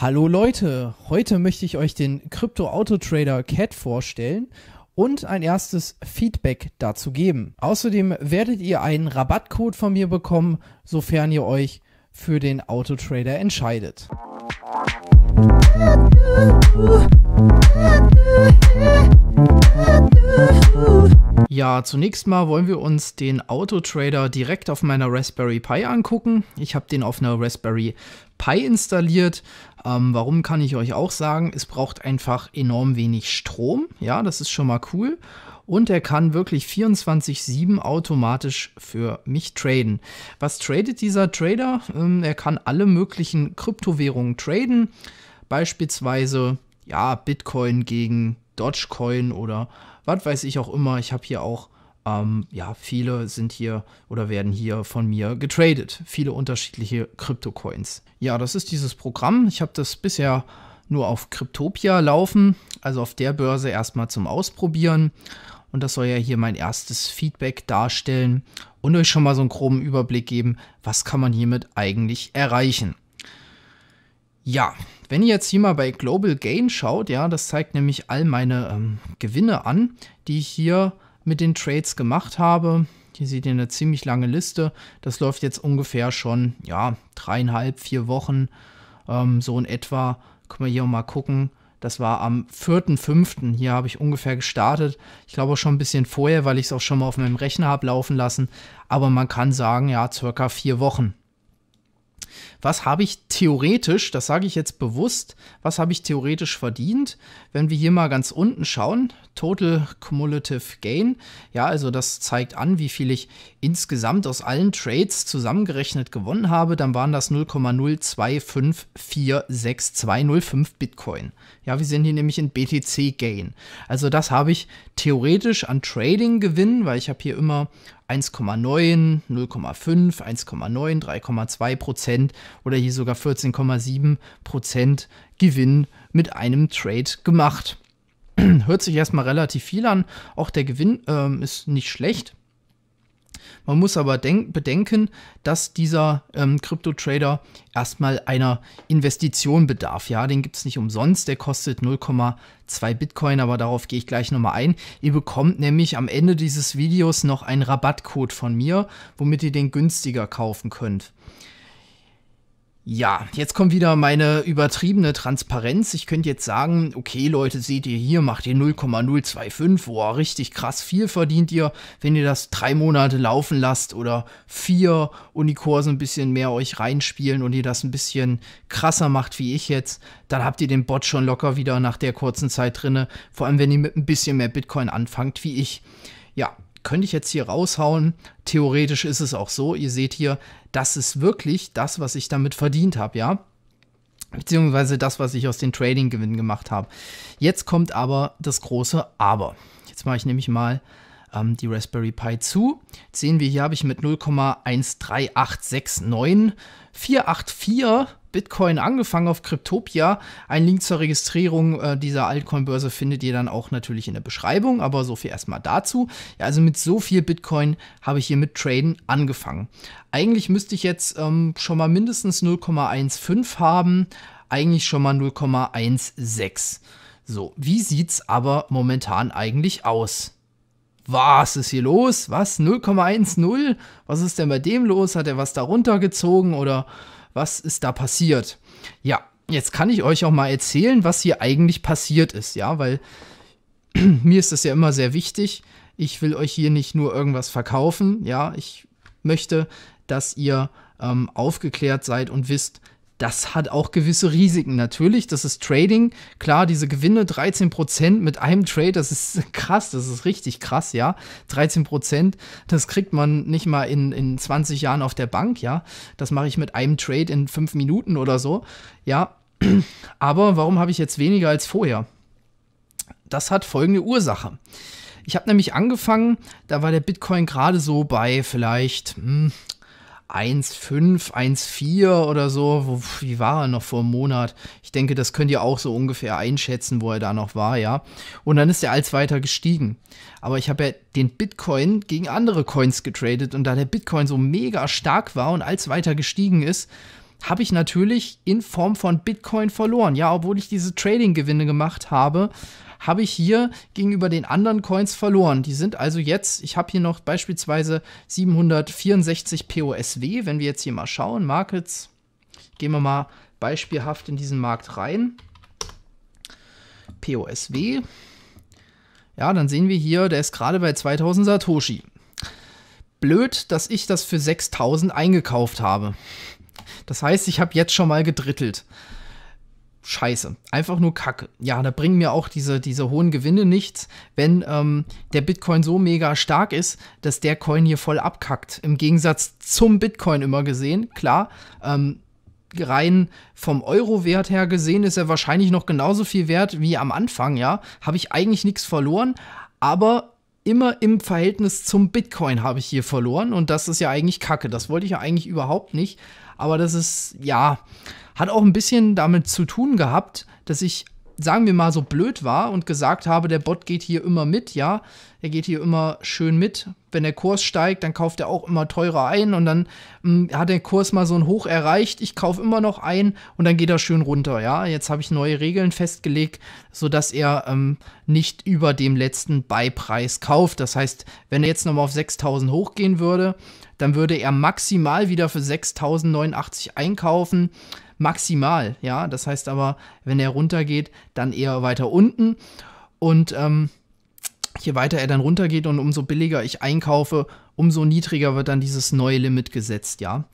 Hallo Leute, heute möchte ich euch den Crypto Auto Trader Cat vorstellen und ein erstes Feedback dazu geben. Außerdem werdet ihr einen Rabattcode von mir bekommen, sofern ihr euch für den Auto Trader entscheidet. Ja, zunächst mal wollen wir uns den Auto Trader direkt auf meiner Raspberry Pi angucken. Ich habe den auf einer Raspberry Pi installiert ähm, warum kann ich euch auch sagen, es braucht einfach enorm wenig Strom. Ja, das ist schon mal cool. Und er kann wirklich 24-7 automatisch für mich traden. Was tradet dieser Trader? Ähm, er kann alle möglichen Kryptowährungen traden. Beispielsweise, ja, Bitcoin gegen Dogecoin oder was weiß ich auch immer. Ich habe hier auch ähm, ja, viele sind hier oder werden hier von mir getradet. Viele unterschiedliche Kryptocoins. Ja, das ist dieses Programm. Ich habe das bisher nur auf Kryptopia laufen, also auf der Börse erstmal zum Ausprobieren. Und das soll ja hier mein erstes Feedback darstellen und euch schon mal so einen groben Überblick geben, was kann man hiermit eigentlich erreichen. Ja, wenn ihr jetzt hier mal bei Global Gain schaut, ja, das zeigt nämlich all meine ähm, Gewinne an, die ich hier mit den Trades gemacht habe. Hier seht ihr eine ziemlich lange Liste. Das läuft jetzt ungefähr schon, ja, dreieinhalb, vier Wochen, ähm, so in etwa. Können wir hier auch mal gucken. Das war am 4.5. Hier habe ich ungefähr gestartet. Ich glaube auch schon ein bisschen vorher, weil ich es auch schon mal auf meinem Rechner habe laufen lassen. Aber man kann sagen, ja, circa vier Wochen was habe ich theoretisch, das sage ich jetzt bewusst, was habe ich theoretisch verdient, wenn wir hier mal ganz unten schauen, Total Cumulative Gain, ja, also das zeigt an, wie viel ich insgesamt aus allen Trades zusammengerechnet gewonnen habe, dann waren das 0,02546205 Bitcoin. Ja, wir sehen hier nämlich in BTC Gain. Also das habe ich theoretisch an Trading gewinnen, weil ich habe hier immer 1,9, 0,5, 1,9, 3,2 Prozent oder hier sogar 14,7 Prozent Gewinn mit einem Trade gemacht. Hört sich erstmal relativ viel an. Auch der Gewinn ähm, ist nicht schlecht. Man muss aber bedenken, dass dieser ähm, Crypto-Trader erstmal einer Investition bedarf. Ja, den gibt es nicht umsonst, der kostet 0,2 Bitcoin, aber darauf gehe ich gleich nochmal ein. Ihr bekommt nämlich am Ende dieses Videos noch einen Rabattcode von mir, womit ihr den günstiger kaufen könnt. Ja, jetzt kommt wieder meine übertriebene Transparenz. Ich könnte jetzt sagen, okay Leute, seht ihr hier, macht ihr 0,025, boah, richtig krass viel verdient ihr, wenn ihr das drei Monate laufen lasst oder vier und die Kurse ein bisschen mehr euch reinspielen und ihr das ein bisschen krasser macht wie ich jetzt, dann habt ihr den Bot schon locker wieder nach der kurzen Zeit drinne, vor allem wenn ihr mit ein bisschen mehr Bitcoin anfangt wie ich. Ja, könnte ich jetzt hier raushauen. Theoretisch ist es auch so, ihr seht hier, das ist wirklich das, was ich damit verdient habe, ja. Beziehungsweise das, was ich aus den Trading-Gewinnen gemacht habe. Jetzt kommt aber das große Aber. Jetzt mache ich nämlich mal ähm, die Raspberry Pi zu. Jetzt sehen wir, hier habe ich mit 0,13869 484 Bitcoin angefangen auf Cryptopia. Ein Link zur Registrierung äh, dieser Altcoin-Börse findet ihr dann auch natürlich in der Beschreibung, aber so viel erstmal dazu. Ja, also mit so viel Bitcoin habe ich hier mit Traden angefangen. Eigentlich müsste ich jetzt ähm, schon mal mindestens 0,15 haben, eigentlich schon mal 0,16. So, wie sieht es aber momentan eigentlich aus? Was ist hier los? Was? 0,10? Was ist denn bei dem los? Hat er was darunter gezogen oder was ist da passiert? Ja, jetzt kann ich euch auch mal erzählen, was hier eigentlich passiert ist, ja, weil mir ist das ja immer sehr wichtig. Ich will euch hier nicht nur irgendwas verkaufen, ja, ich möchte, dass ihr ähm, aufgeklärt seid und wisst, das hat auch gewisse Risiken natürlich. Das ist Trading. Klar, diese Gewinne 13% mit einem Trade, das ist krass, das ist richtig krass, ja. 13%, das kriegt man nicht mal in, in 20 Jahren auf der Bank, ja. Das mache ich mit einem Trade in 5 Minuten oder so, ja. Aber warum habe ich jetzt weniger als vorher? Das hat folgende Ursache. Ich habe nämlich angefangen, da war der Bitcoin gerade so bei vielleicht, mh, hm, 1,5, 1,4 oder so. Wo, wie war er noch vor einem Monat? Ich denke, das könnt ihr auch so ungefähr einschätzen, wo er da noch war, ja. Und dann ist er als weiter gestiegen. Aber ich habe ja den Bitcoin gegen andere Coins getradet und da der Bitcoin so mega stark war und als weiter gestiegen ist, habe ich natürlich in Form von Bitcoin verloren. Ja, obwohl ich diese Trading-Gewinne gemacht habe, habe ich hier gegenüber den anderen Coins verloren. Die sind also jetzt, ich habe hier noch beispielsweise 764 POSW. Wenn wir jetzt hier mal schauen, Markets, gehen wir mal beispielhaft in diesen Markt rein. POSW. Ja, dann sehen wir hier, der ist gerade bei 2000 Satoshi. Blöd, dass ich das für 6000 eingekauft habe. Das heißt, ich habe jetzt schon mal gedrittelt scheiße. Einfach nur Kacke. Ja, da bringen mir auch diese, diese hohen Gewinne nichts, wenn ähm, der Bitcoin so mega stark ist, dass der Coin hier voll abkackt. Im Gegensatz zum Bitcoin immer gesehen, klar. Ähm, rein vom Euro-Wert her gesehen ist er wahrscheinlich noch genauso viel wert wie am Anfang, ja. Habe ich eigentlich nichts verloren, aber immer im Verhältnis zum Bitcoin habe ich hier verloren und das ist ja eigentlich Kacke. Das wollte ich ja eigentlich überhaupt nicht, aber das ist, ja hat auch ein bisschen damit zu tun gehabt, dass ich, sagen wir mal, so blöd war und gesagt habe, der Bot geht hier immer mit, ja. Er geht hier immer schön mit. Wenn der Kurs steigt, dann kauft er auch immer teurer ein und dann mh, hm, hat der Kurs mal so ein Hoch erreicht. Ich kaufe immer noch ein und dann geht er schön runter, ja. Jetzt habe ich neue Regeln festgelegt, sodass er ähm, nicht über dem letzten Beipreis kauft. Das heißt, wenn er jetzt nochmal auf 6000 hochgehen würde, dann würde er maximal wieder für 6089 einkaufen maximal. Ja, das heißt aber, wenn er runtergeht, dann eher weiter unten. Und ähm, je weiter er dann runtergeht und umso billiger ich einkaufe, umso niedriger wird dann dieses neue Limit gesetzt, ja.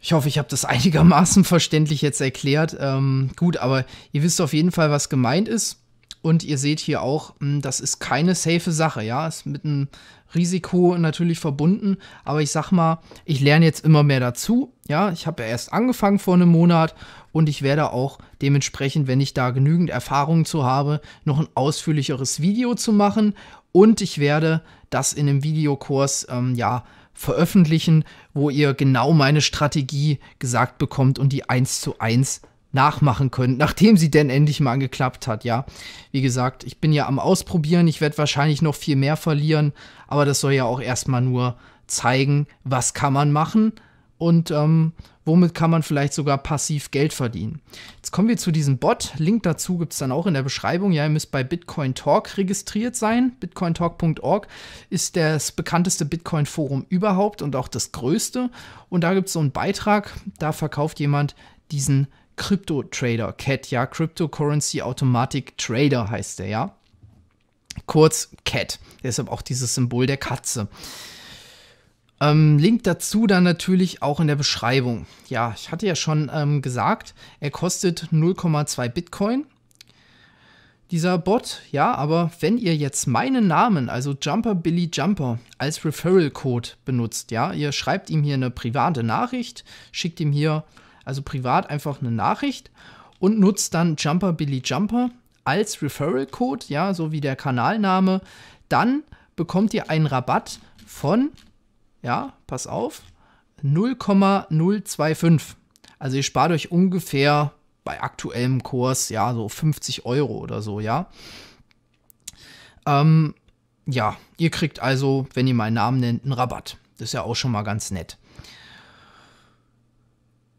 Ich hoffe, ich habe das einigermaßen verständlich jetzt erklärt. Ähm, gut, aber ihr wisst auf jeden Fall, was gemeint ist. Und ihr seht hier auch, hm, das ist keine safe Sache, ja. Ist mit einem Risiko natürlich verbunden. Aber ich sag mal, ich lerne jetzt immer mehr dazu. Ja, ich habe ja erst angefangen vor einem Monat und ich werde auch dementsprechend, wenn ich da genügend Erfahrung zu habe, noch ein ausführlicheres Video zu machen. Und ich werde das in einem Videokurs, ähm, ja, veröffentlichen, wo ihr genau meine Strategie gesagt bekommt und die eins zu eins nachmachen können, nachdem sie denn endlich mal geklappt hat, ja. Wie gesagt, ich bin ja am Ausprobieren, ich werde wahrscheinlich noch viel mehr verlieren, aber das soll ja auch erstmal nur zeigen, was kann man machen und ähm, womit kann man vielleicht sogar passiv Geld verdienen. Jetzt kommen wir zu diesem Bot. Link dazu gibt es dann auch in der Beschreibung. Ja, ihr müsst bei Bitcoin Talk registriert sein. BitcoinTalk.org ist das bekannteste Bitcoin-Forum überhaupt und auch das größte. Und da gibt es so einen Beitrag, da verkauft jemand diesen Crypto trader CAT, ja, Cryptocurrency Automatic Trader heißt der, ja. Kurz CAT, deshalb auch dieses Symbol der Katze. Ähm, Link dazu dann natürlich auch in der Beschreibung. Ja, ich hatte ja schon ähm, gesagt, er kostet 0,2 Bitcoin, dieser Bot. Ja, aber wenn ihr jetzt meinen Namen, also Jumper Billy Jumper, als Referral Code benutzt, ja, ihr schreibt ihm hier eine private Nachricht, schickt ihm hier also privat einfach eine Nachricht und nutzt dann Jumper Billy Jumper als Referral Code, ja, so wie der Kanalname, dann bekommt ihr einen Rabatt von, ja, pass auf, 0,025. Also ihr spart euch ungefähr bei aktuellem Kurs, ja, so 50 Euro oder so, ja. Ähm, ja, ihr kriegt also, wenn ihr meinen Namen nennt, einen Rabatt. Das ist ja auch schon mal ganz nett.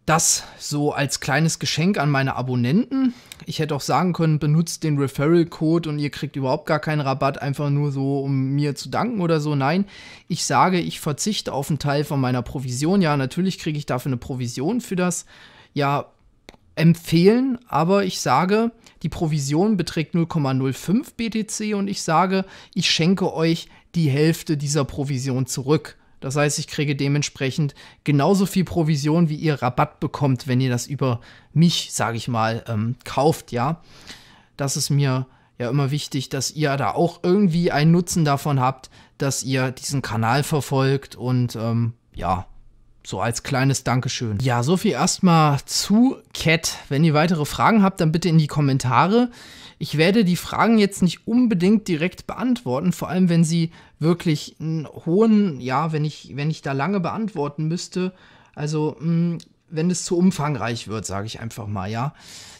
Das so als kleines Geschenk an meine Abonnenten. Ich hätte auch sagen können, benutzt den Referral-Code und ihr kriegt überhaupt gar keinen Rabatt, einfach nur so, um mir zu danken oder so. Nein, ich sage, ich verzichte auf einen Teil von meiner Provision. Ja, natürlich kriege ich dafür eine Provision für das ja empfehlen, aber ich sage, die Provision beträgt 0,05 BTC und ich sage, ich schenke euch die Hälfte dieser Provision zurück. Das heißt, ich kriege dementsprechend genauso viel Provision, wie ihr Rabatt bekommt, wenn ihr das über mich, sage ich mal, ähm, kauft, ja. Das ist mir ja immer wichtig, dass ihr da auch irgendwie einen Nutzen davon habt, dass ihr diesen Kanal verfolgt und ähm, ja, so als kleines Dankeschön. Ja, so viel erstmal zu Cat. Wenn ihr weitere Fragen habt, dann bitte in die Kommentare. Ich werde die Fragen jetzt nicht unbedingt direkt beantworten, vor allem wenn sie wirklich einen hohen, ja, wenn ich, wenn ich da lange beantworten müsste. Also mh, mm, wenn es zu umfangreich wird, sage ich einfach mal, ja,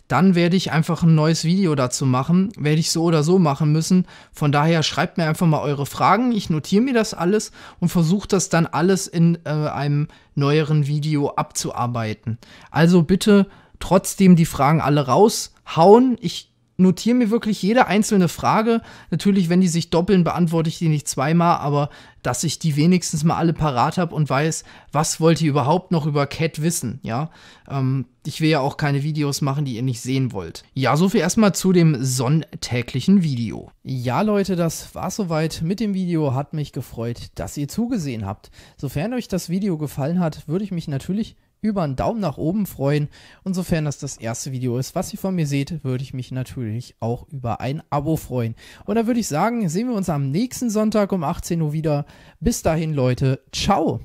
dann werde ich einfach ein neues Video dazu machen, werde ich so oder so machen müssen. Von daher schreibt mir einfach mal eure Fragen, ich notiere mir das alles und versuche das dann alles in äh, einem neueren Video abzuarbeiten. Also bitte trotzdem die Fragen alle raushauen. Ich notiere mir wirklich jede einzelne Frage. Natürlich, wenn die sich doppeln, beantworte ich die nicht zweimal, aber dass ich die wenigstens mal alle parat habe und weiß, was wollt ihr überhaupt noch über Cat wissen, ja. Ähm, ich will ja auch keine Videos machen, die ihr nicht sehen wollt. Ja, soviel erstmal zu dem sonntäglichen Video. Ja, Leute, das war's soweit mit dem Video. Hat mich gefreut, dass ihr zugesehen habt. Sofern euch das Video gefallen hat, würde ich mich natürlich über einen Daumen nach oben freuen. Und sofern das das erste Video ist, was ihr von mir seht, würde ich mich natürlich auch über ein Abo freuen. Und dann würde ich sagen, sehen wir uns am nächsten Sonntag um 18 Uhr wieder. Bis dahin, Leute. Ciao.